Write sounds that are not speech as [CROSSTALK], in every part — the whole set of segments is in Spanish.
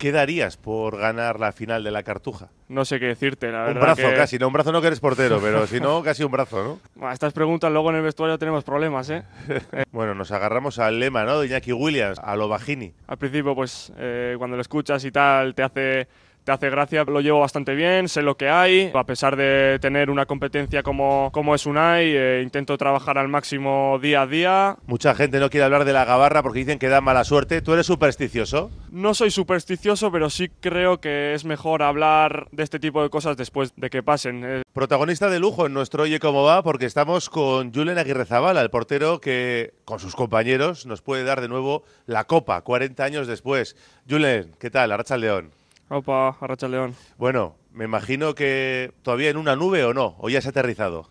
¿Qué darías por ganar la final de la Cartuja? No sé qué decirte, la un verdad. Un brazo casi, no, un brazo no que eres portero, pero [LAUGHS] si no, casi un brazo, ¿no? Bueno, estas preguntas luego en el vestuario tenemos problemas, ¿eh? [LAUGHS] bueno, nos agarramos al lema, ¿no? De Jackie Williams, a lo Bajini. Al principio, pues, eh, cuando lo escuchas y tal, te hace te hace gracia, lo llevo bastante bien, sé lo que hay, a pesar de tener una competencia como, como es UNAI, eh, intento trabajar al máximo día a día. Mucha gente no quiere hablar de la gabarra porque dicen que da mala suerte, ¿tú eres supersticioso? No soy supersticioso, pero sí creo que es mejor hablar de este tipo de cosas después de que pasen. Eh, Protagonista de lujo en nuestro Oye cómo va, porque estamos con Julen Aguirre Zavala, el portero que con sus compañeros nos puede dar de nuevo la copa 40 años después. Julen, ¿qué tal? Arracha León. Opa, Arracha León. Bueno, me imagino que todavía en una nube o no, o ya se ha aterrizado.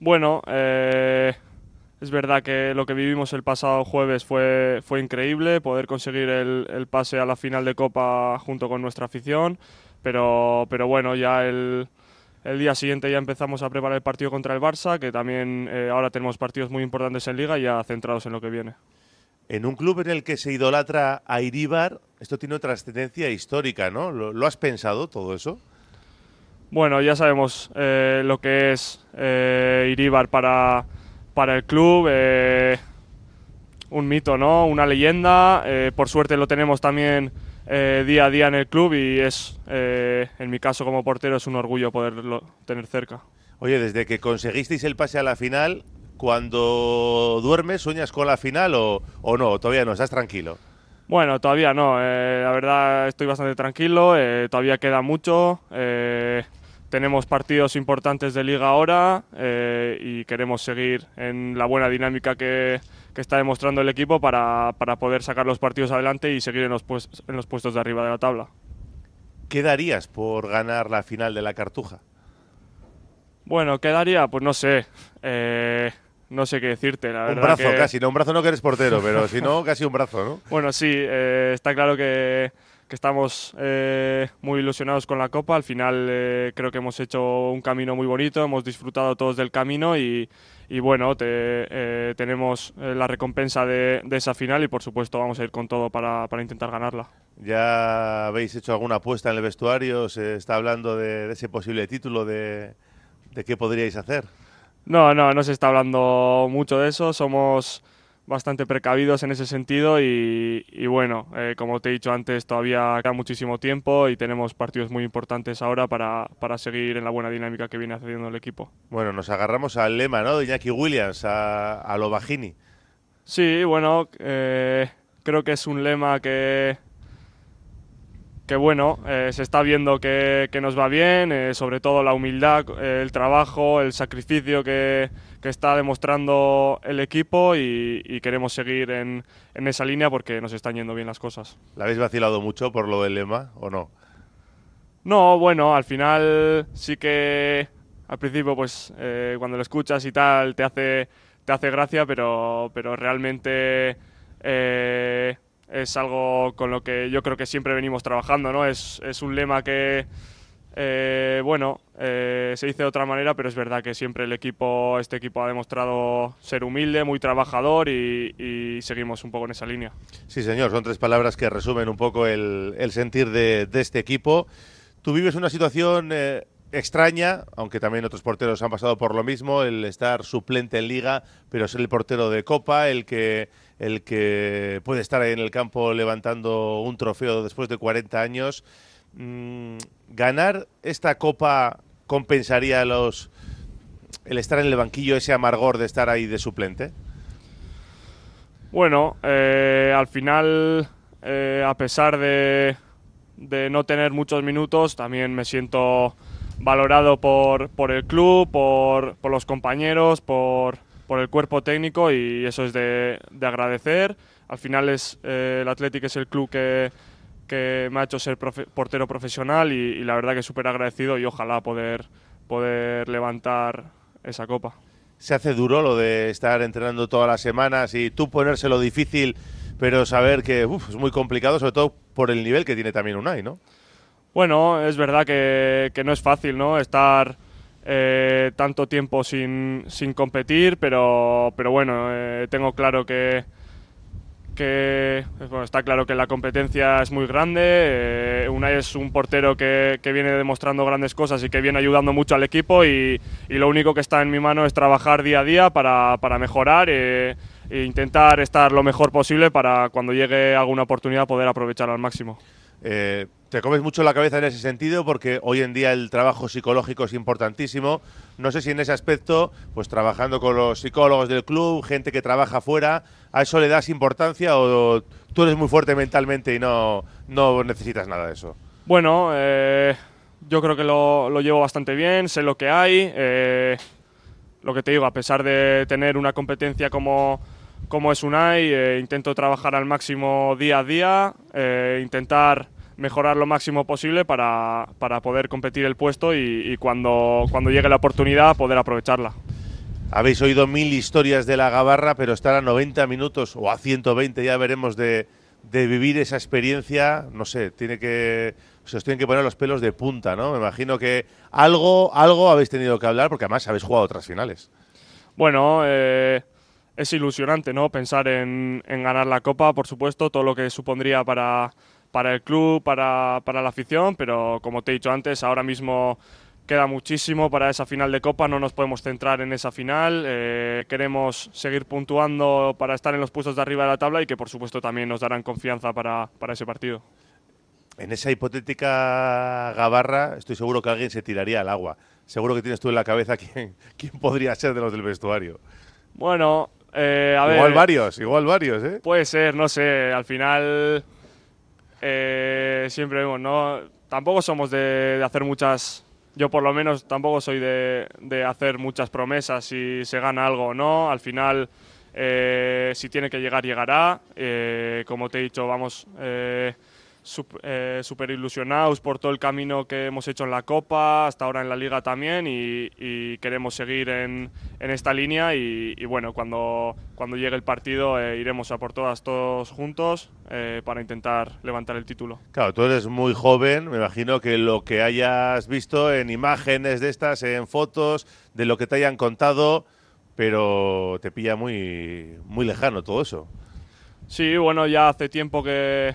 Bueno, eh, es verdad que lo que vivimos el pasado jueves fue, fue increíble, poder conseguir el, pase a la final de Copa junto con nuestra afición, pero, pero bueno, ya el, día siguiente ya empezamos a preparar el partido contra el Barça, que también eh, ahora tenemos partidos muy importantes en liga y ya centrados en lo que viene. En un club en el que se idolatra a Iríbar, esto tiene trascendencia histórica, ¿no? ¿Lo, has pensado todo eso? Bueno, ya sabemos eh, lo que es eh, Iríbar para, para el club. Eh, un mito, ¿no? Una leyenda. Eh, por suerte lo tenemos también día a día en el club y es, en mi caso como portero, es un orgullo poderlo tener cerca. Oye, desde que conseguisteis el pase a la final, cuando duermes, sueñas con la final o, no? ¿Todavía no? ¿Estás tranquilo? Bueno, todavía no. Eh, la verdad estoy bastante tranquilo. Eh, todavía queda mucho. Eh, tenemos partidos importantes de liga ahora y queremos seguir en la buena dinámica que, está demostrando el equipo para, poder sacar los partidos adelante y seguir en los, puestos, en los puestos de arriba de la tabla. ¿Qué darías por ganar la final de la Cartuja? Bueno, ¿qué daría? Pues no sé no sé qué decirte, la un brazo casi, no, un brazo no que eres portero, pero si no, [LAUGHS] casi un brazo, ¿no? Bueno, sí, eh, está claro que, estamos eh, muy ilusionados con la Copa. Al final eh, creo que hemos hecho un camino muy bonito, hemos disfrutado todos del camino y, bueno, te, tenemos la recompensa de, esa final y por supuesto vamos a ir con todo para, intentar ganarla. ¿Ya habéis hecho alguna apuesta en el vestuario? ¿Se está hablando de, ese posible título de, de qué podríais hacer? No, no, no se está hablando mucho de eso. Somos bastante precavidos en ese sentido y, bueno, eh, como te he dicho antes, todavía queda muchísimo tiempo y tenemos partidos muy importantes ahora para, seguir en la buena dinámica que viene haciendo el equipo. Bueno, nos agarramos al lema, ¿no? De Jackie Williams, a, a Sí, bueno, eh, creo que es un lema que, que bueno, eh, se está viendo que, nos va bien, eh, sobre todo la humildad, eh, el trabajo, el sacrificio que, está demostrando el equipo y, queremos seguir en, esa línea porque nos están yendo bien las cosas. ¿La habéis vacilado mucho por lo del lema o no? No, bueno, al final sí que al principio pues cuando lo escuchas y tal te hace, te hace gracia, pero, pero realmente es algo con lo que yo creo que siempre venimos trabajando, ¿no? Es, un lema que, eh, bueno, eh, se dice de otra manera, pero es verdad que siempre el equipo, este equipo ha demostrado ser humilde, muy trabajador y, seguimos un poco en esa línea. Sí, señor, son tres palabras que resumen un poco el, sentir de, este equipo. Tú vives una situación... Eh, extraña, aunque también otros porteros han pasado por lo mismo, el estar suplente en liga, pero ser el portero de copa, el que, el que puede estar ahí en el campo levantando un trofeo después de 40 años. Mm, ¿Ganar esta copa compensaría los, el estar en el banquillo, ese amargor de estar ahí de suplente? Bueno, eh, al final, eh, a pesar de, de no tener muchos minutos, también me siento valorado por, por el club, por, por los compañeros, por, por, el cuerpo técnico y eso es de, de agradecer. Al final es, eh, el Athletic es el club que, que me ha hecho ser portero profesional y, la verdad que súper agradecido y ojalá poder, poder levantar esa copa. Se hace duro lo de estar entrenando todas las semanas y tú ponérselo difícil, pero saber que es muy complicado, sobre todo por el nivel que tiene también Unai, ¿no? Bueno, es verdad que, no es fácil, ¿no? Estar eh, tanto tiempo sin, competir, pero, pero bueno, eh, tengo claro que, que está claro que la competencia es muy grande. Una eh, Unai es un portero que, viene demostrando grandes cosas y que viene ayudando mucho al equipo y, lo único que está en mi mano es trabajar día a día para, mejorar e, intentar estar lo mejor posible para cuando llegue alguna oportunidad poder aprovechar al máximo. Te comes mucho la cabeza en ese sentido porque hoy en día el trabajo psicológico es importantísimo. No sé si en ese aspecto, pues trabajando con los psicólogos del club, gente que trabaja fuera, ¿a eso le das importancia o tú eres muy fuerte mentalmente y no, necesitas nada de eso? Bueno, eh, yo creo que lo, llevo bastante bien, sé lo que hay. Eh, lo que te digo, a pesar de tener una competencia como, como es UNAI, eh, intento trabajar al máximo día a día, intentar mejorar lo máximo posible para, poder competir el puesto y, cuando, cuando llegue la oportunidad poder aprovecharla. Habéis oído mil historias de la Gabarra, pero estar a 90 minutos o a 120 ya veremos de, vivir esa experiencia, no sé, tiene que se os tienen que poner los pelos de punta, ¿no? Me imagino que algo, algo habéis tenido que hablar porque además habéis jugado otras finales. Bueno, eh, es ilusionante, ¿no? Pensar en ganar la Copa, por supuesto, todo lo que supondría para, para el club, para, la afición, pero como te he dicho antes, ahora mismo queda muchísimo para esa final de Copa, no nos podemos centrar en esa final, eh, queremos seguir puntuando para estar en los puestos de arriba de la tabla y que por supuesto también nos darán confianza para, ese partido. En esa hipotética gabarra estoy seguro que alguien se tiraría al agua. Seguro que tienes tú en la cabeza quién, quién podría ser de los del vestuario. Bueno, eh, a igual ver... Igual varios, igual varios, ¿eh? Puede ser, no sé, al final eh, siempre bueno ¿no? Tampoco somos de, hacer muchas, yo por lo menos tampoco soy de, hacer muchas promesas si se gana algo o no, al final eh, si tiene que llegar, llegará, eh, como te he dicho, vamos... Eh, super, ilusionados por todo el camino que hemos hecho en la Copa, hasta ahora en la Liga también, y, queremos seguir en, en esta línea. Y, bueno, cuando, cuando llegue el partido eh, iremos a por todas, todos juntos, eh, para intentar levantar el título. Claro, tú eres muy joven, me imagino que lo que hayas visto en imágenes de estas, en fotos, de lo que te hayan contado, pero te pilla muy, muy lejano todo eso. Sí, bueno, ya hace tiempo que,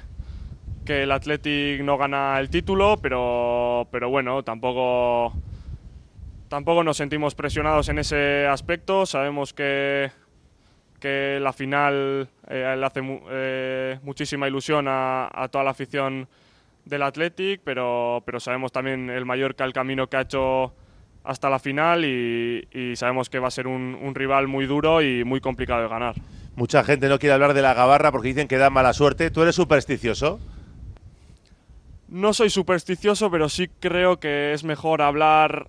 que el Athletic no gana el título, pero, bueno, tampoco, tampoco nos sentimos presionados en ese aspecto. Sabemos que, la final eh, le hace eh, muchísima ilusión a, toda la afición del Athletic, pero, pero sabemos también el Mallorca, el camino que ha hecho hasta la final y, sabemos que va a ser un, un rival muy duro y muy complicado de ganar. Mucha gente no quiere hablar de la gabarra porque dicen que da mala suerte. ¿Tú eres supersticioso? No soy supersticioso, pero sí creo que es mejor hablar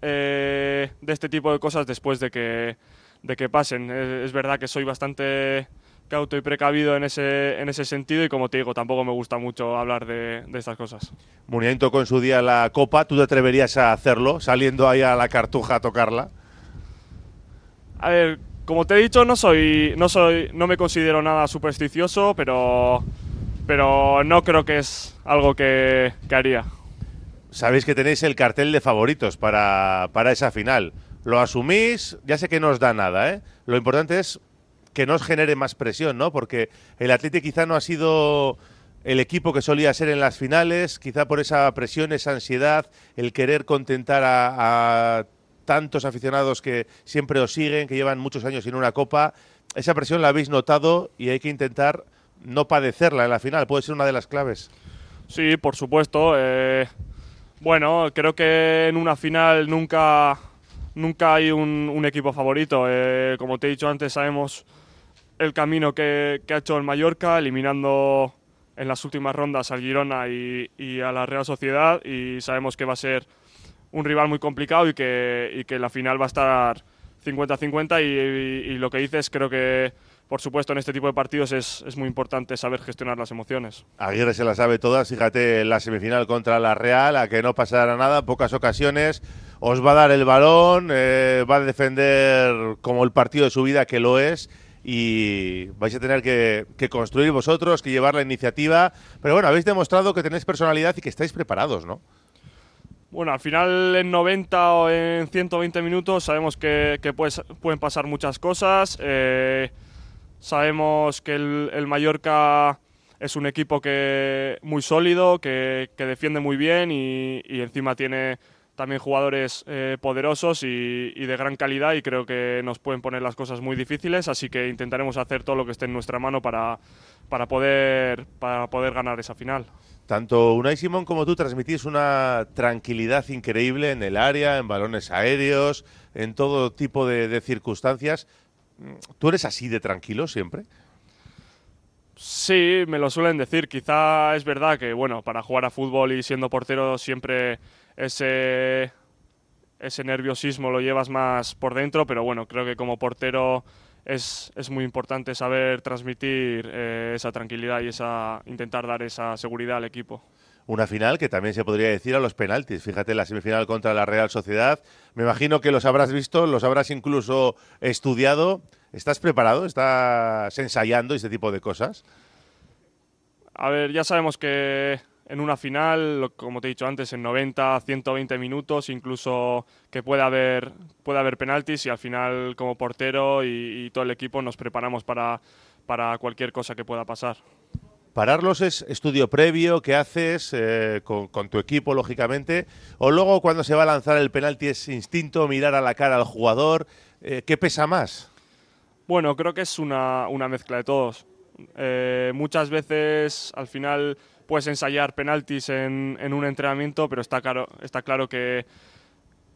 eh, de este tipo de cosas después de que, de que pasen. Es, verdad que soy bastante cauto y precavido en ese, en ese sentido y como te digo, tampoco me gusta mucho hablar de, estas cosas. muriendo con su día la copa, ¿tú te atreverías a hacerlo saliendo ahí a la cartuja a tocarla? A ver, como te he dicho, no soy, no soy, no me considero nada supersticioso, pero pero no creo que es algo que, que haría. Sabéis que tenéis el cartel de favoritos para, esa final. Lo asumís, ya sé que no os da nada, ¿eh? Lo importante es que no os genere más presión, ¿no? Porque el Atleti quizá no ha sido el equipo que solía ser en las finales, quizá por esa presión, esa ansiedad, el querer contentar a, a tantos aficionados que siempre os siguen, que llevan muchos años sin una copa. Esa presión la habéis notado y hay que intentar no padecerla en la final. Puede ser una de las claves. Sí, por supuesto. Eh, bueno, creo que en una final nunca, nunca hay un, equipo favorito. Eh, como te he dicho antes, sabemos el camino que, ha hecho el Mallorca, eliminando en las últimas rondas al Girona y, a la Real Sociedad. Y sabemos que va a ser un rival muy complicado y que, la final va a estar 50-50. Y, y, lo que dices, creo que por supuesto, en este tipo de partidos es, muy importante saber gestionar las emociones. Aguirre se la sabe todas, fíjate, la semifinal contra la Real, a que no pasará nada, pocas ocasiones, os va a dar el balón, eh, va a defender como el partido de su vida que lo es. Y vais a tener que, construir vosotros, que llevar la iniciativa. Pero bueno, habéis demostrado que tenéis personalidad y que estáis preparados, ¿no? Bueno, al final en 90 o en 120 minutos sabemos que, pues, pueden pasar muchas cosas. Eh, Sabemos que el, Mallorca es un equipo que muy sólido, que, que defiende muy bien y, y, encima tiene también jugadores eh, poderosos y, de gran calidad y creo que nos pueden poner las cosas muy difíciles, así que intentaremos hacer todo lo que esté en nuestra mano para, para, poder, para poder ganar esa final. Tanto Unai Simón como tú transmitís una tranquilidad increíble en el área, en balones aéreos, en todo tipo de circunstancias. ¿Tú eres así de tranquilo siempre? Sí, me lo suelen decir. Quizá es verdad que, bueno, para jugar a fútbol y siendo portero siempre ese, nerviosismo lo llevas más por dentro, pero bueno, creo que como portero es, muy importante saber transmitir eh, esa tranquilidad y esa, intentar dar esa seguridad al equipo una final que también se podría decir a los penaltis. Fíjate, la semifinal contra la Real Sociedad. Me imagino que los habrás visto, los habrás incluso estudiado. ¿Estás preparado? ¿Estás ensayando este tipo de cosas? A ver, ya sabemos que en una final, como te he dicho antes, en 90, 120 minutos, incluso que pueda haber, puede haber penaltis y al final como portero y, todo el equipo nos preparamos para cualquier cosa que pueda pasar. ¿Pararlos es estudio previo que haces eh, con, tu equipo, lógicamente? ¿O luego cuando se va a lanzar el penalti es instinto, mirar a la cara al jugador? Eh, ¿Qué pesa más? Bueno, creo que es una, mezcla de todos. Eh, muchas veces al final puedes ensayar penaltis en, un entrenamiento, pero está, claro, está claro que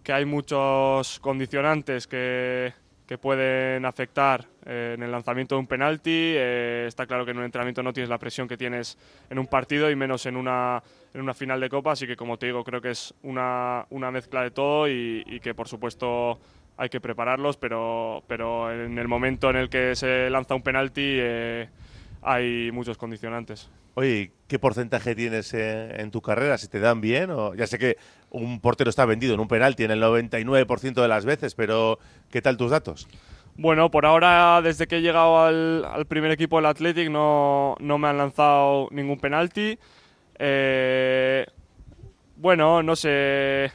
hay muchos condicionantes que, que pueden afectar eh, en el lanzamiento de un penalti. Eh, está claro que en un entrenamiento no tienes la presión que tienes en un partido y menos en una, en una final de Copa. Así que, como te digo, creo que es una, una mezcla de todo y, que, por supuesto, hay que prepararlos, pero, pero en el momento en el que se lanza un penalti eh, hay muchos condicionantes. Oye, ¿qué porcentaje tienes en, tu carrera? ¿Si te dan bien? ya sé que un portero está vendido en un penalti en el 99% de las veces, pero ¿qué tal tus datos? Bueno, por ahora, desde que he llegado al, primer equipo del Athletic, no, me han lanzado ningún penalti. Eh, bueno, no sé.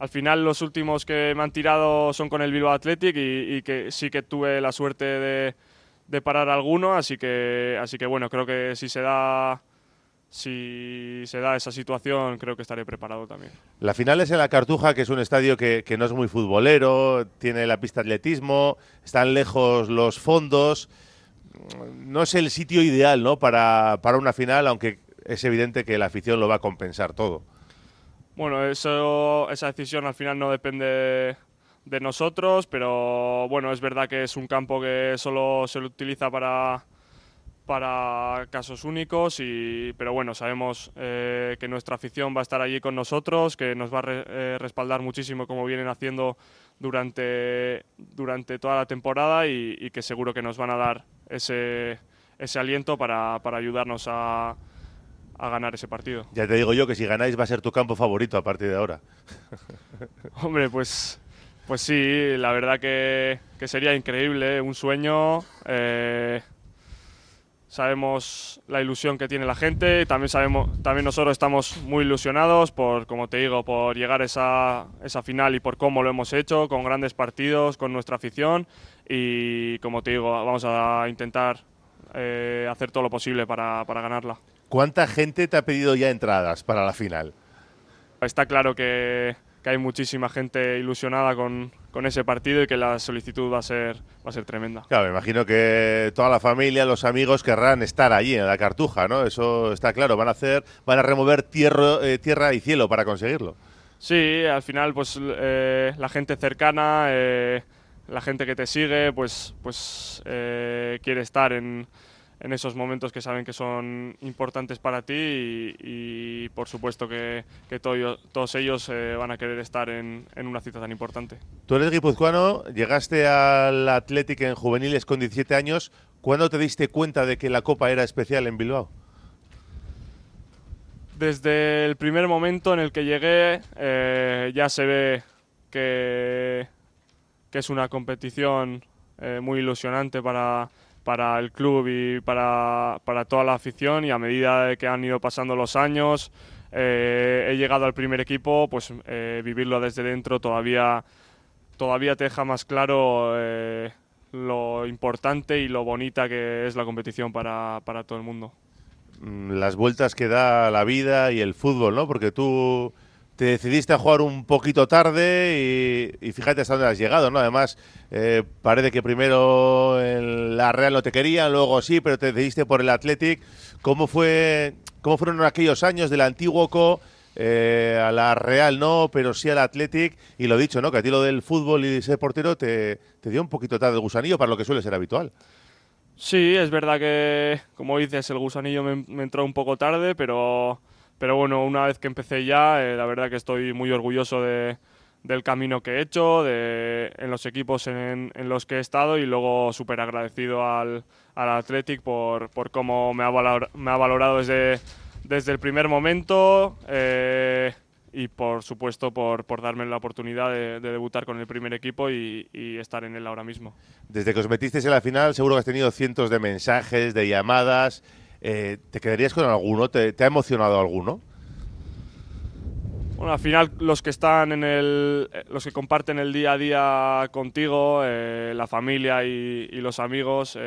Al final, los últimos que me han tirado son con el Bilbao Athletic y, y que sí que tuve la suerte de, de parar alguno, así que, así que bueno, creo que si se da si se da esa situación, creo que estaré preparado también. La final es en la Cartuja, que es un estadio que, no es muy futbolero, tiene la pista de atletismo, están lejos los fondos. No es el sitio ideal ¿no? para, para una final, aunque es evidente que la afición lo va a compensar todo. Bueno, eso, esa decisión al final no depende de nosotros, pero bueno, es verdad que es un campo que solo se lo utiliza para, para casos únicos, y, pero bueno, sabemos eh, que nuestra afición va a estar allí con nosotros, que nos va a eh, respaldar muchísimo como vienen haciendo durante, durante toda la temporada y, que seguro que nos van a dar ese, ese aliento para, ayudarnos a, a ganar ese partido. Ya te digo yo que si ganáis va a ser tu campo favorito a partir de ahora. [LAUGHS] Hombre, pues pues sí, la verdad que, sería increíble, ¿eh? un sueño. Eh, sabemos la ilusión que tiene la gente, también, sabemos, también nosotros estamos muy ilusionados por, como te digo, por llegar a esa, esa final y por cómo lo hemos hecho, con grandes partidos, con nuestra afición y, como te digo, vamos a intentar eh, hacer todo lo posible para, para ganarla. ¿Cuánta gente te ha pedido ya entradas para la final? Está claro que que hay muchísima gente ilusionada con, con, ese partido y que la solicitud va a ser va a ser tremenda. Claro, me imagino que toda la familia, los amigos querrán estar allí en la Cartuja, ¿no? Eso está claro, van a hacer van a remover tierra, eh, tierra y cielo para conseguirlo. Sí, al final pues eh, la gente cercana, eh, la gente que te sigue, pues pues quiere estar en en esos momentos que saben que son importantes para ti y, por supuesto que, todos ellos eh, van a querer estar en, una cita tan importante. Tú eres guipuzcoano, llegaste al Athletic en juveniles con 17 años. ¿Cuándo te diste cuenta de que la Copa era especial en Bilbao? Desde el primer momento en el que llegué eh, ya se ve que, es una competición eh, muy ilusionante para, para el club y para, para toda la afición y a medida que han ido pasando los años, eh, he llegado al primer equipo, pues eh, vivirlo desde dentro todavía, todavía te deja más claro eh, lo importante y lo bonita que es la competición para, para todo el mundo. Mm, las vueltas que da la vida y el fútbol, ¿no? Porque tú te decidiste a jugar un poquito tarde y, fíjate hasta dónde has llegado, ¿no? Además, eh, parece que primero en la Real no te querían, luego sí, pero te decidiste por el Athletic. ¿Cómo, fue, cómo fueron aquellos años del antiguo Co? Eh, a la Real no, pero sí al Athletic. Y lo dicho, ¿no? Que a ti lo del fútbol y ser portero te, dio un poquito tarde el gusanillo para lo que suele ser habitual. Sí, es verdad que, como dices, el gusanillo me entró un poco tarde, pero pero bueno, una vez que empecé ya, eh, la verdad que estoy muy orgulloso de, del camino que he hecho, de, en los equipos en, en los que he estado y luego súper agradecido al, al Athletic por, por cómo me ha, me ha valorado desde, desde el primer momento eh, y por supuesto por, por darme la oportunidad de, debutar con el primer equipo y, y, estar en él ahora mismo. Desde que os metisteis en la final seguro que has tenido cientos de mensajes, de llamadas. Eh, ¿Te quedarías con alguno? ¿Te, ha emocionado alguno? Bueno, al final los que están en el, eh, los que comparten el día a día contigo, eh, la familia y, los amigos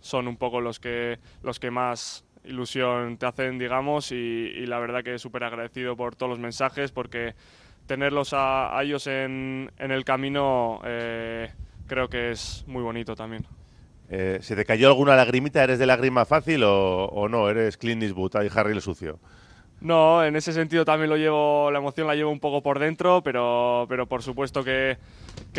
son un poco los que los que más ilusión te hacen, digamos, y, la verdad que súper agradecido por todos los mensajes, porque tenerlos a, ellos en, el camino creo que es muy bonito también. Eh, ¿Se te cayó alguna lagrimita? ¿Eres de lágrima fácil o, no? ¿Eres clean Eastwood, y Harry el sucio? No, en ese sentido también lo llevo, la emoción la llevo un poco por dentro, pero, pero por supuesto que,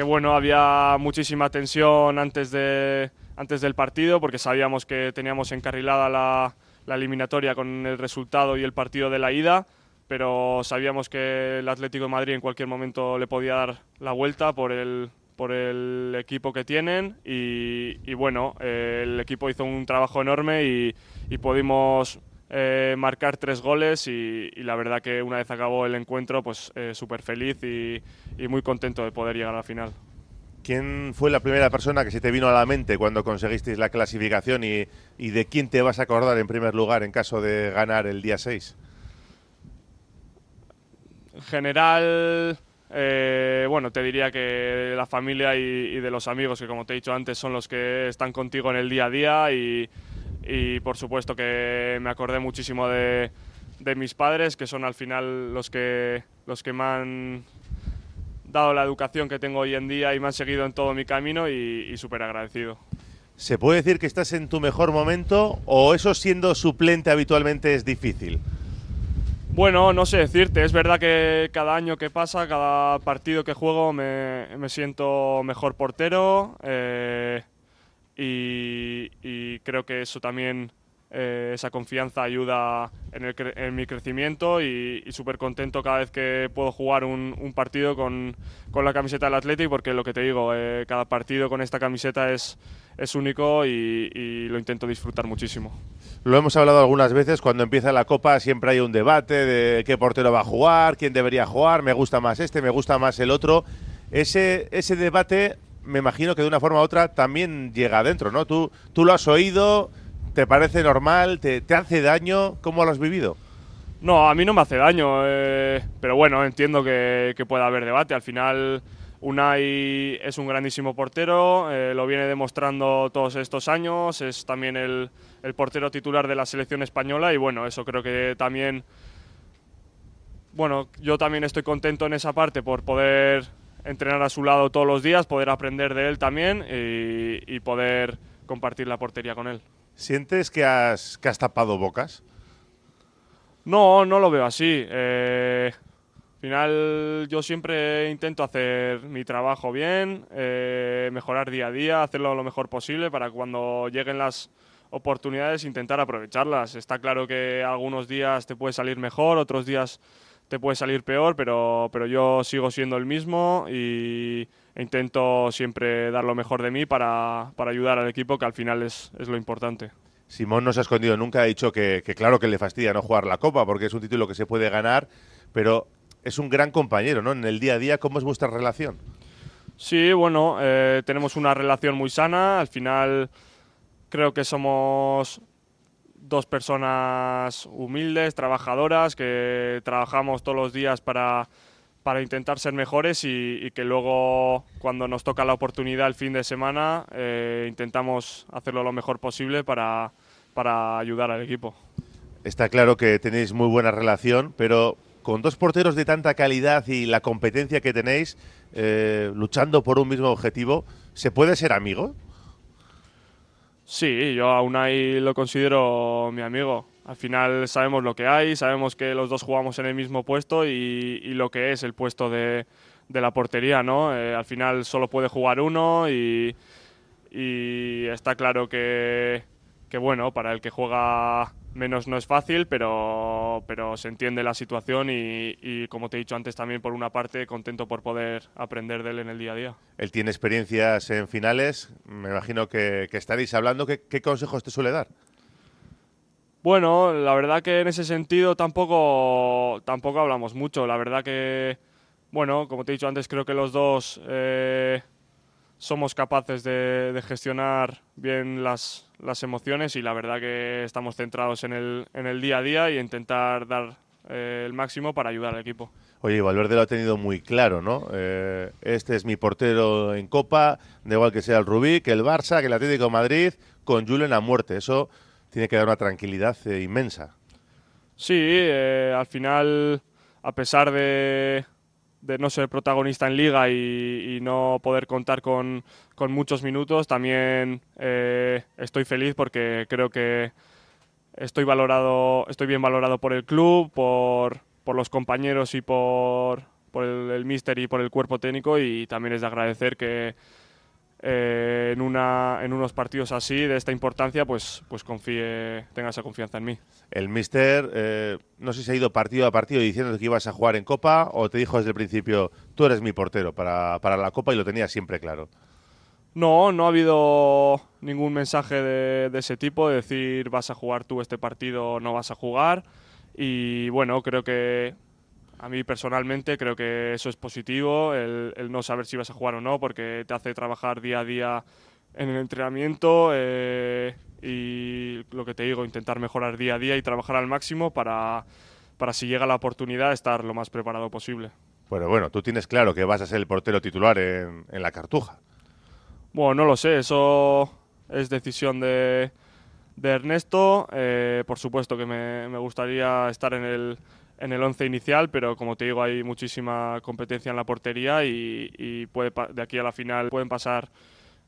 bueno, había muchísima tensión antes, de, antes del partido, porque sabíamos que teníamos encarrilada la, la eliminatoria con el resultado y el partido de la ida, pero sabíamos que el Atlético de Madrid en cualquier momento le podía dar la vuelta por el, por el equipo que tienen y, bueno, el equipo hizo un trabajo enorme y, pudimos eh, marcar tres goles y, la verdad que una vez acabó el encuentro pues eh, súper feliz y, muy contento de poder llegar a la final. ¿Quién fue la primera persona que se te vino a la mente cuando conseguisteis la clasificación y, y de quién te vas a acordar en primer lugar en caso de ganar el día 6? General, eh, bueno, te diría que la familia y, de los amigos, que como te he dicho antes, son los que están contigo en el día a día y, por supuesto que me acordé muchísimo de, mis padres, que son al final los que, me han dado la educación que tengo hoy en día y me han seguido en todo mi camino y, y súper agradecido. ¿Se puede decir que estás en tu mejor momento o eso siendo suplente habitualmente es difícil? Bueno, no sé decirte, es verdad que cada año que pasa, cada partido que juego me, siento mejor portero eh, y, creo que eso también, eh, esa confianza ayuda en, mi crecimiento y, súper contento cada vez que puedo jugar un, partido con, la camiseta del Atlético, porque lo que te digo, eh, cada partido con esta camiseta es es único y, lo intento disfrutar muchísimo. Lo hemos hablado algunas veces, cuando empieza la Copa siempre hay un debate de qué portero va a jugar, quién debería jugar, me gusta más este, me gusta más el otro. Ese, ese debate, me imagino que de una forma u otra también llega adentro, ¿no? Tú, tú lo has oído, te parece normal, te, te hace daño, ¿cómo lo has vivido? No, a mí no me hace daño, eh, pero bueno, entiendo que, que pueda haber debate. Al final Unai es un grandísimo portero, eh, lo viene demostrando todos estos años, es también el, portero titular de la selección española y bueno, eso creo que también, bueno, yo también estoy contento en esa parte por poder entrenar a su lado todos los días, poder aprender de él también y, poder compartir la portería con él. ¿Sientes que has, que has tapado bocas? No, no lo veo así. Eh, al final yo siempre intento hacer mi trabajo bien, eh, mejorar día a día, hacerlo lo mejor posible para cuando lleguen las oportunidades intentar aprovecharlas. Está claro que algunos días te puede salir mejor, otros días te puede salir peor, pero, pero yo sigo siendo el mismo y e intento siempre dar lo mejor de mí para, para ayudar al equipo, que al final es, es lo importante. Simón no se ha escondido nunca, ha dicho que, que claro que le fastidia no jugar la Copa, porque es un título que se puede ganar, pero es un gran compañero, ¿no? En el día a día, ¿cómo es vuestra relación? Sí, bueno, eh, tenemos una relación muy sana. Al final creo que somos dos personas humildes, trabajadoras, que trabajamos todos los días para, intentar ser mejores y, que luego cuando nos toca la oportunidad el fin de semana eh, intentamos hacerlo lo mejor posible para, para ayudar al equipo. Está claro que tenéis muy buena relación, pero con dos porteros de tanta calidad y la competencia que tenéis, eh, luchando por un mismo objetivo, ¿se puede ser amigo? Sí, yo aún ahí lo considero mi amigo. Al final sabemos lo que hay, sabemos que los dos jugamos en el mismo puesto y, lo que es el puesto de, la portería, ¿no? Eh, al final solo puede jugar uno y, está claro que, que, bueno, para el que juega menos no es fácil, pero, se entiende la situación y, como te he dicho antes también por una parte contento por poder aprender de él en el día a día. Él tiene experiencias en finales, me imagino que, estaréis hablando, ¿Qué, consejos te suele dar? Bueno, la verdad que en ese sentido tampoco, tampoco hablamos mucho, la verdad que, bueno, como te he dicho antes, creo que los dos... Eh, somos capaces de, gestionar bien las, emociones y la verdad que estamos centrados en el, en el día a día y intentar dar eh, el máximo para ayudar al equipo. Oye, Valverde lo ha tenido muy claro, ¿no? Eh, este es mi portero en Copa, da igual que sea el Rubí, que el Barça, que el Atlético Madrid, con Julen a muerte. Eso tiene que dar una tranquilidad eh, inmensa. Sí, al final, a pesar de, de no ser protagonista en liga y, no poder contar con, con muchos minutos, también eh, estoy feliz porque creo que estoy valorado, estoy bien valorado por el club, por, los compañeros y por, por el, el míster y por el cuerpo técnico y también es de agradecer que eh, en, una, en unos partidos así, de esta importancia, pues, pues confíe, tenga esa confianza en mí. El mister, eh, no sé si ha ido partido a partido diciendo que ibas a jugar en Copa o te dijo desde el principio, tú eres mi portero para, la Copa y lo tenía siempre claro. No, no ha habido ningún mensaje de, ese tipo, de decir vas a jugar tú este partido, O no vas a jugar. Y bueno, creo que a mí personalmente creo que eso es positivo, el, no saber si vas a jugar o no, porque te hace trabajar día a día en el entrenamiento eh, y lo que te digo, intentar mejorar día a día y trabajar al máximo para, si llega la oportunidad estar lo más preparado posible. Pero bueno, tú tienes claro que vas a ser el portero titular en, la cartuja. Bueno, no lo sé, eso es decisión de, de Ernesto. Eh, por supuesto que me gustaría estar en el, en el once inicial, pero como te digo, hay muchísima competencia en la portería y, puede, de aquí a la final pueden pasar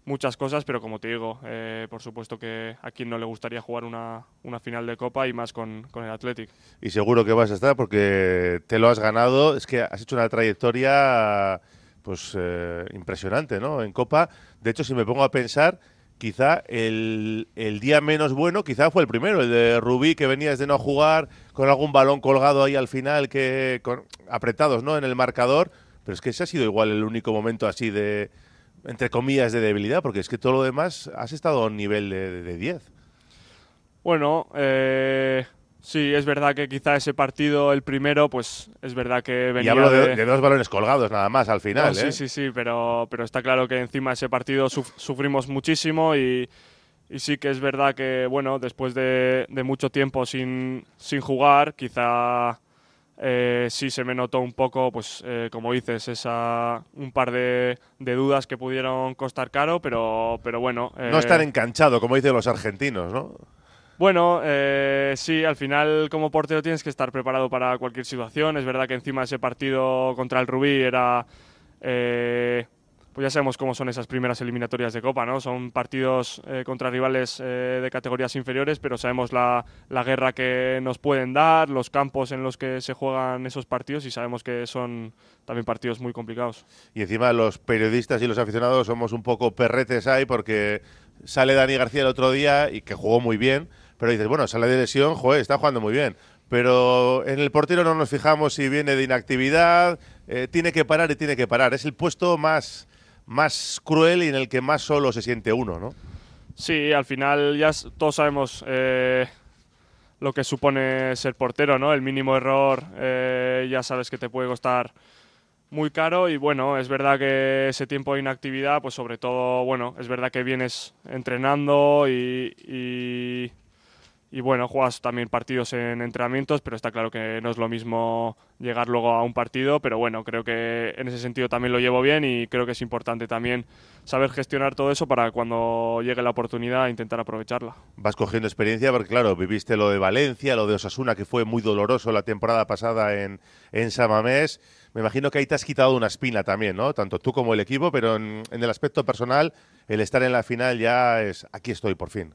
muchas cosas, pero como te digo, eh, por supuesto que a quien no le gustaría jugar una, una final de Copa y más con, con, el Athletic. Y seguro que vas a estar porque te lo has ganado, es que has hecho una trayectoria pues eh, impresionante ¿no? en Copa. De hecho, si me pongo a pensar quizá el, día menos bueno, quizá fue el primero, el de Rubí, que venía desde no jugar, con algún balón colgado ahí al final, que apretados ¿no? en el marcador. Pero es que ese ha sido igual el único momento así de, entre comillas, de debilidad, porque es que todo lo demás has estado a un nivel de 10. Bueno, eh, Sí, es verdad que quizá ese partido, el primero, pues es verdad que venía. Y hablo de, dos balones colgados nada más al final. sí, ¿eh? sí, sí, pero, pero está claro que encima ese partido sufrimos muchísimo y, sí que es verdad que, bueno, después de, mucho tiempo sin, sin jugar, quizá eh, sí se me notó un poco, pues eh, como dices, esa un par de, dudas que pudieron costar caro, pero, pero bueno. no eh, estar enganchado, como dicen los argentinos, ¿no? Bueno, eh, sí, al final como portero tienes que estar preparado para cualquier situación. Es verdad que encima ese partido contra el Rubí era... Eh, pues ya sabemos cómo son esas primeras eliminatorias de Copa, ¿no? Son partidos eh, contra rivales de categorías inferiores, pero sabemos la, la, guerra que nos pueden dar, los campos en los que se juegan esos partidos y sabemos que son también partidos muy complicados. Y encima los periodistas y los aficionados somos un poco perretes ahí porque sale Dani García el otro día y que jugó muy bien, pero dices, bueno, sale de lesión, joder, está jugando muy bien. Pero en el portero no nos fijamos si viene de inactividad, eh, tiene que parar y tiene que parar. Es el puesto más, más cruel y en el que más solo se siente uno, ¿no? Sí, al final ya todos sabemos eh, lo que supone ser portero, ¿no? El mínimo error eh, ya sabes que te puede costar muy caro y bueno, es verdad que ese tiempo de inactividad, pues sobre todo, bueno, es verdad que vienes entrenando y y bueno, juegas también partidos en entrenamientos, pero está claro que no es lo mismo llegar luego a un partido, pero bueno, creo que en ese sentido también lo llevo bien y creo que es importante también saber gestionar todo eso para cuando llegue la oportunidad intentar aprovecharla. Vas cogiendo experiencia, porque claro, viviste lo de Valencia, lo de Osasuna, que fue muy doloroso la temporada pasada en, en Samamés. Me imagino que ahí te has quitado una espina también, ¿no? Tanto tú como el equipo, pero en el aspecto personal, el estar en la final ya es, aquí estoy por fin.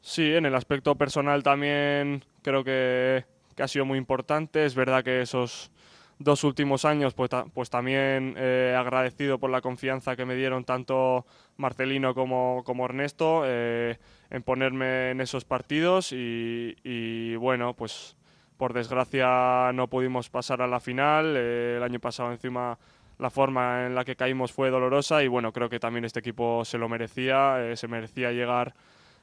Sí, en el aspecto personal también creo que, ha sido muy importante. Es verdad que esos dos últimos años, pues, pues también eh, agradecido por la confianza que me dieron tanto Marcelino como, como Ernesto eh, en ponerme en esos partidos y, bueno, pues por desgracia no pudimos pasar a la final. Eh, el año pasado encima la forma en la que caímos fue dolorosa y bueno, creo que también este equipo se lo merecía, se merecía llegar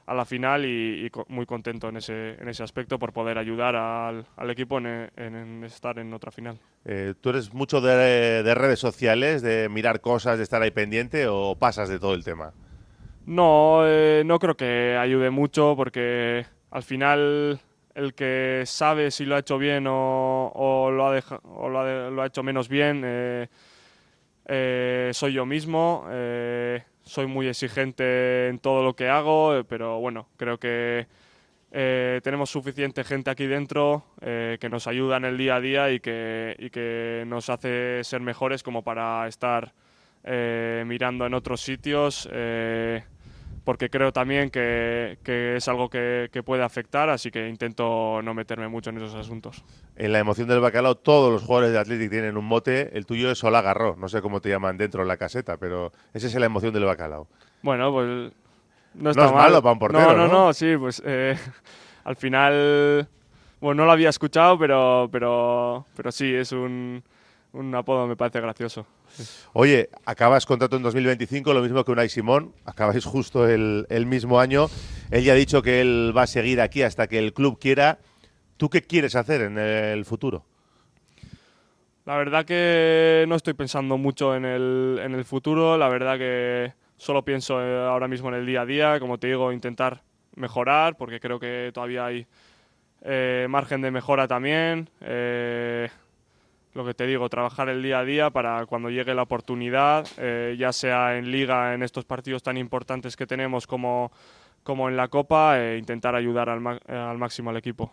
a la final y, muy contento en ese, en ese aspecto por poder ayudar al, al equipo en, estar en otra final. Eh, ¿Tú eres mucho de, redes sociales, de mirar cosas, de estar ahí pendiente o pasas de todo el tema? No, eh, no creo que ayude mucho porque al final el que sabe si lo ha hecho bien o, lo, ha hecho menos bien. Eh, eh, soy yo mismo, eh, soy muy exigente en todo lo que hago, eh, pero bueno, creo que tenemos suficiente gente aquí dentro que nos ayuda en el día a día y que, y que nos hace ser mejores como para estar mirando en otros sitios porque creo también que, es algo que, puede afectar, así que intento no meterme mucho en esos asuntos. En la emoción del bacalao, todos los jugadores de Athletic tienen un mote, el tuyo es olagarro no sé cómo te llaman dentro de la caseta, pero esa es la emoción del bacalao. Bueno, pues no, es malo para un portero. No, no, no, sí, pues eh, [LAUGHS] al final, bueno, no lo había escuchado, pero, pero, pero sí, es un apodo, me parece gracioso. Oye, acabas contrato en 2025, lo mismo que Unai Simón, acabáis justo el, mismo año. Él ya ha dicho que él va a seguir aquí hasta que el club quiera. ¿Tú qué quieres hacer en el futuro? La verdad que no estoy pensando mucho en el, en el futuro, la verdad que solo pienso eh, ahora mismo en el día a día, como te digo, intentar mejorar, porque creo que todavía hay eh, margen de mejora también. Eh, lo que te digo, trabajar el día a día para cuando llegue la oportunidad, eh, ya sea en liga, en estos partidos tan importantes que tenemos como, como en la Copa, e intentar ayudar al, eh, al, máximo al equipo.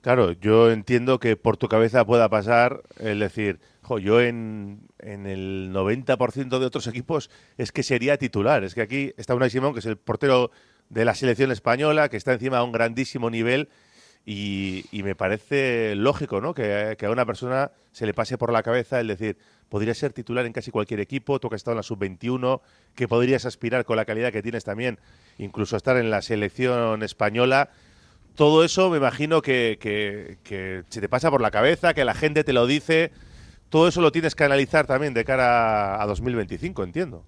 Claro, yo entiendo que por tu cabeza pueda pasar el decir, yo en, el 90% de otros equipos es que sería titular. Es que aquí está Unai Simón, que es el portero de la selección española, que está encima a un grandísimo nivel y, me parece lógico ¿no? Que, a una persona se le pase por la cabeza el decir, podría ser titular en casi cualquier equipo, tú que has estado en la sub-21, que podrías aspirar con la calidad que tienes también, incluso estar en la selección española. Todo eso me imagino que, que se te pasa por la cabeza, que la gente te lo dice. Todo eso lo tienes que analizar también de cara a 2025, entiendo.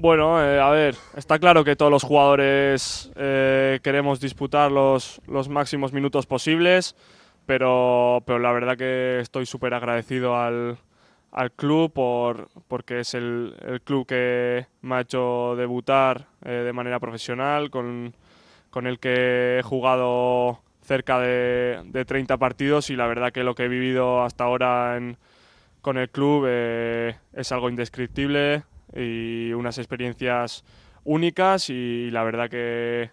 Bueno, eh, a ver, está claro que todos los jugadores eh, queremos disputar los, máximos minutos posibles, pero, la verdad que estoy súper agradecido al, club porque es el, club que me ha hecho debutar eh, de manera profesional, con, el que he jugado cerca de, 30 partidos y la verdad que lo que he vivido hasta ahora con el club es algo indescriptible, y unas experiencias únicas y la verdad que,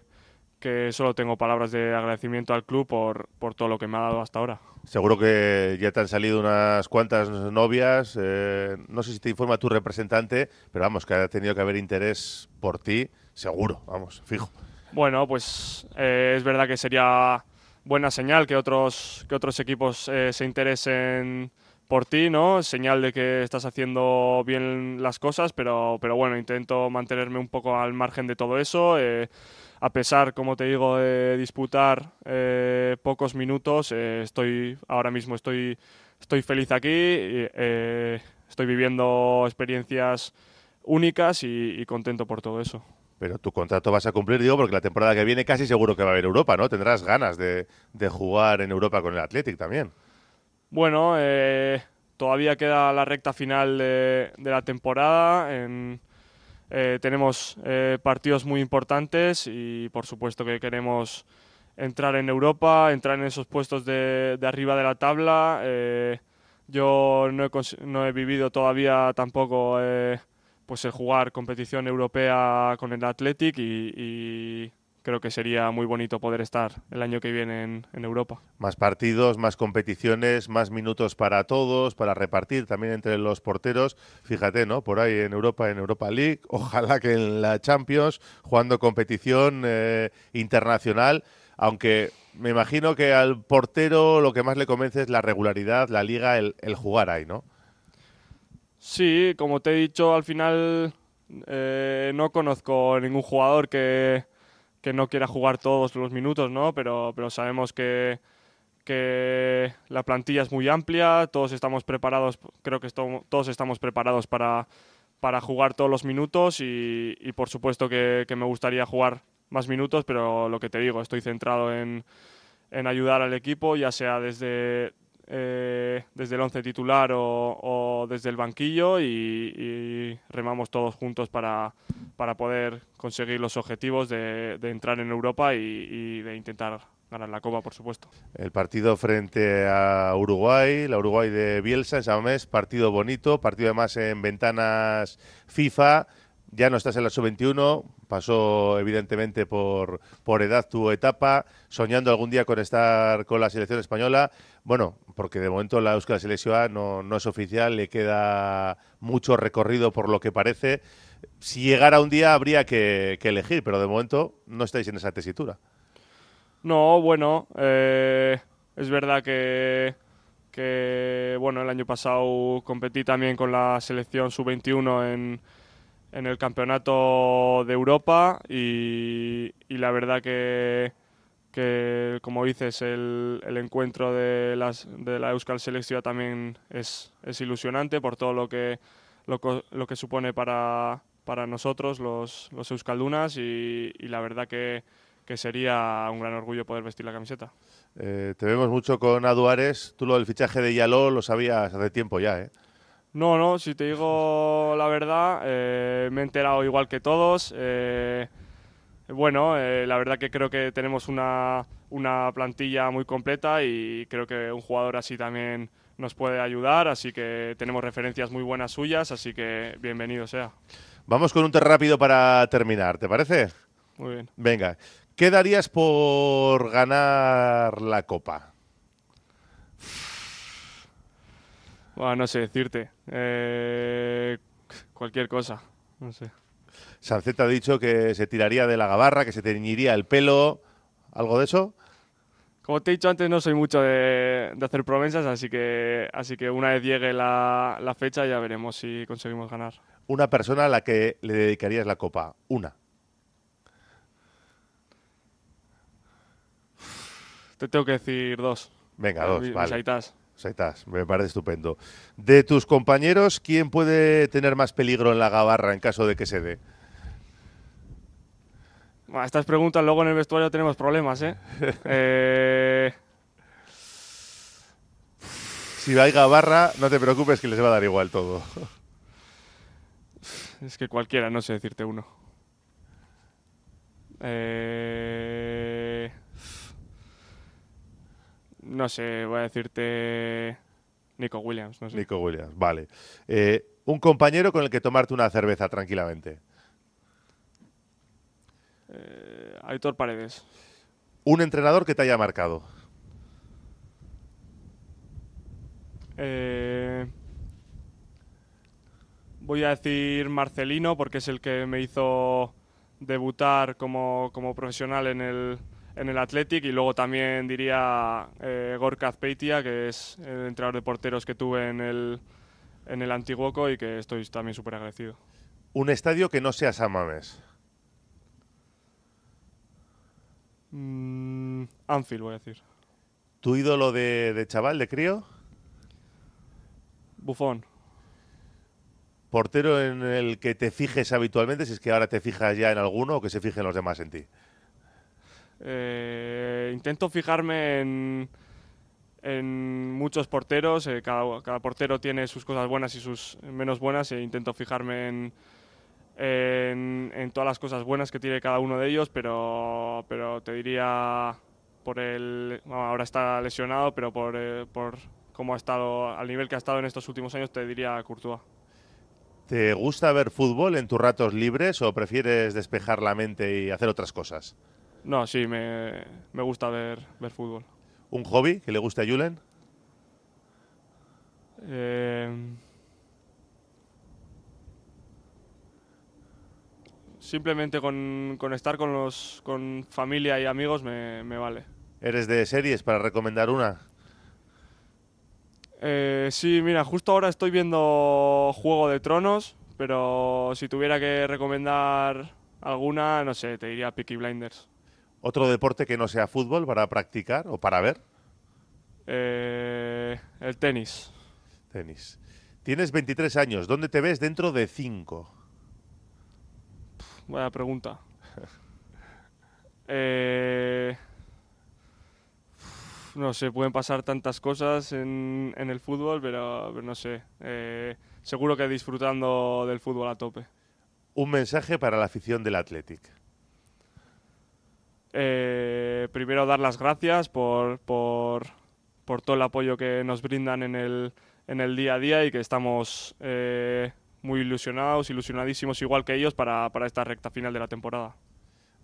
que solo tengo palabras de agradecimiento al club por, por todo lo que me ha dado hasta ahora. Seguro que ya te han salido unas cuantas novias, eh, no sé si te informa tu representante, pero vamos, que ha tenido que haber interés por ti, seguro, vamos, fijo. Bueno, pues eh, es verdad que sería buena señal que otros, que otros equipos eh, se interesen por ti, ¿no? Señal de que estás haciendo bien las cosas, pero, pero bueno, intento mantenerme un poco al margen de todo eso. Eh, a pesar, como te digo, de disputar eh, pocos minutos, eh, estoy ahora mismo estoy, estoy feliz aquí, estoy viviendo experiencias únicas y, contento por todo eso. Pero tu contrato vas a cumplir, digo, porque la temporada que viene casi seguro que va a haber Europa, ¿no? Tendrás ganas de, de jugar en Europa con el Athletic también. Bueno, eh, todavía queda la recta final de, la temporada. Eh, tenemos eh, partidos muy importantes y por supuesto que queremos entrar en Europa, entrar en esos puestos de, arriba de la tabla. yo no he, vivido todavía tampoco pues el jugar competición europea con el Athletic y creo que sería muy bonito poder estar el año que viene en, Europa. Más partidos, más competiciones, más minutos para todos, para repartir también entre los porteros. Fíjate, ¿no? Por ahí en Europa, en Europa League, [LAUGHS] ojalá que en la Champions, jugando competición eh, internacional, aunque me imagino que al portero lo que más le convence es la regularidad, la liga, el, jugar ahí, ¿no? Sí, como te he dicho, al final eh, no conozco ningún jugador que, que no quiera jugar todos los minutos, ¿no? Pero, pero sabemos que, que la plantilla es muy amplia, todos estamos preparados, creo que todos estamos preparados para, jugar todos los minutos y, por supuesto que, me gustaría jugar más minutos, pero lo que te digo, estoy centrado en, en ayudar al equipo, ya sea desde, eh, desde el once titular o, desde el banquillo y, remamos todos juntos para, para, poder conseguir los objetivos de, entrar en Europa y, de intentar ganar la Copa, por supuesto. El partido frente a Uruguay, la Uruguay de Bielsa en San mes partido bonito, partido además en ventanas FIFA ya no estás en la sub-21, pasó evidentemente por, por edad tu etapa, soñando algún día con estar con la selección española. Bueno, porque de momento la Euskal Selección no, no es oficial, le queda mucho recorrido por lo que parece. Si llegara un día habría que, elegir, pero de momento no estáis en esa tesitura. No, bueno, eh, es verdad que, que bueno, el año pasado competí también con la selección sub-21 en en el Campeonato de Europa y, la verdad que, como dices, el, encuentro de, las, de la Euskal Selección también es, ilusionante por todo lo que, lo, que supone para, para nosotros los, los Euskaldunas y, la verdad que, sería un gran orgullo poder vestir la camiseta. Eh, te vemos mucho con Aduares. Tú lo del fichaje de Yaló lo sabías hace tiempo ya, ¿eh? No, no, si te digo la verdad, eh, me he enterado igual que todos. Eh, bueno, eh, la verdad que creo que tenemos una, plantilla muy completa y creo que un jugador así también nos puede ayudar, así que tenemos referencias muy buenas suyas, así que bienvenido sea. Vamos con un té rápido para terminar, ¿te parece? Muy bien. Venga, ¿qué darías por ganar la copa? Bueno, ah, no sé decirte. Eh, cualquier cosa, no sé. Sanceta ha dicho que se tiraría de la gabarra, que se teñiría el pelo, ¿algo de eso? Como te he dicho antes, no soy mucho de, hacer promesas, así que, así que una vez llegue la, fecha ya veremos si conseguimos ganar. Una persona a la que le dedicarías la copa, una. Te tengo que decir dos. Venga, dos, vale. Pues ahí estás, me parece estupendo. De tus compañeros, ¿quién puede tener más peligro en la gabarra en caso de que se dé? A estas preguntas luego en el vestuario tenemos problemas, ¿eh? [LAUGHS] eh... Si hay gabarra, no te preocupes que les va a dar igual todo. Es que cualquiera, no sé decirte uno. Eh... No sé, voy a decirte Nico Williams. No Nico Williams, vale. Eh, un compañero con el que tomarte una cerveza tranquilamente. Eh, Aitor Paredes. Un entrenador que te haya marcado. Eh, voy a decir Marcelino porque es el que me hizo debutar como profesional en el, en el Athletic y luego también diría Gorkaz eh, Gorka que es el entrenador de porteros que tuve en el, en el Antiguoco y que estoy también súper agradecido. Un estadio que no seas Samames. Mm, Anfield, voy a decir. ¿Tu ídolo de, de chaval, de crío? Bufón. ¿Portero en el que te fijes habitualmente, si es que ahora te fijas ya en alguno o que se fijen los demás en ti? Eh, intento fijarme en, muchos porteros, eh, cada, portero tiene sus cosas buenas y sus menos buenas, e intento fijarme en, todas las cosas buenas que tiene cada uno de ellos, pero, te diría por el... ahora está lesionado, pero eh, por, cómo ha estado, al nivel que ha estado en estos últimos años, te diría Courtois. ¿Te gusta ver fútbol en tus ratos libres o prefieres despejar la mente y hacer otras cosas? No, sí, me, gusta ver, ver fútbol. ¿Un hobby que le guste a Julen? Eh, simplemente con, estar con, los, con familia y amigos me, vale. ¿Eres de series para recomendar una? Eh, sí, mira, justo ahora estoy viendo Juego de Tronos, pero si tuviera que recomendar alguna, no sé, te diría Peaky Blinders. ¿Otro deporte que no sea fútbol para practicar o para ver? Eh, el tenis. Tenis. Tienes 23 años. ¿Dónde te ves dentro de 5? Buena pregunta. [LAUGHS] Eh, no sé, pueden pasar tantas cosas en, el fútbol, pero, no sé. Eh, seguro que disfrutando del fútbol a tope. Un mensaje para la afición del Athletic. Eh, primero dar las gracias por, por, por, todo el apoyo que nos brindan en el, en el día a día y que estamos eh, muy ilusionados, ilusionadísimos igual que ellos para, para esta recta final de la temporada.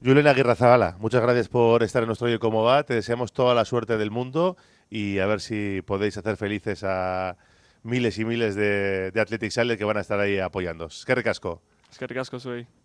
Juliana Guerra Zavala, muchas gracias por estar en nuestro Oye Cómo Va. Te deseamos toda la suerte del mundo y a ver si podéis hacer felices a miles y miles de, de Athletic que van a estar ahí apoyándos. Es que recasco. Es que recasco soy.